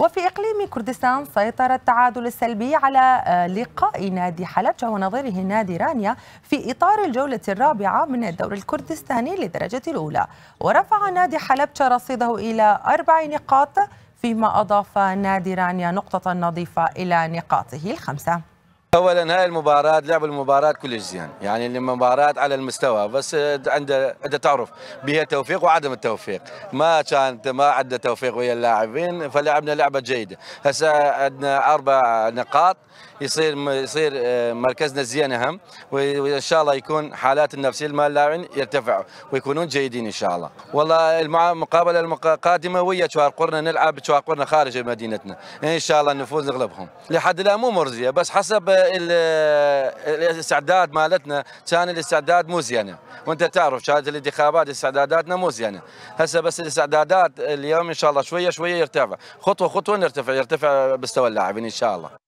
وفي إقليم كردستان سيطر التعادل السلبي على آه، لقاء نادي حلبجة ونظيره نادي رانيا في إطار الجولة الرابعة من الدور الكردستاني للدرجة الأولى ورفع نادي حلبجة رصيده إلى أربع نقاط فيما أضاف نادي رانيا نقطة نظيفة إلى نقاطه الخمسة اولا هاي المباراه لعبوا المباراه كلش زين يعني المباراه على المستوى بس عنده انت تعرف بها توفيق وعدم التوفيق ما كانت ما عندنا توفيق ويا اللاعبين فلعبنا لعبه جيده هسه عندنا اربع نقاط يصير يصير آه، مركزنا زين اهم وان شاء الله يكون حالات النفسيه مال اللاعبين يرتفع ويكونون جيدين ان شاء الله والله المقابله القادمه ويا شوارقرنا نلعب شوارقرنا خارج مدينتنا ان شاء الله النفوذ نغلبهم لحد الان مو مرزيه بس حسب الاستعداد مالتنا كان الاستعداد مو زينه وانت تعرف شهاده الانتخابات استعداداتنا مو زينه هسه بس الاستعدادات اليوم ان شاء الله شويه شويه يرتفع خطوه خطوه نرتفع يرتفع مستوى اللاعبين ان شاء الله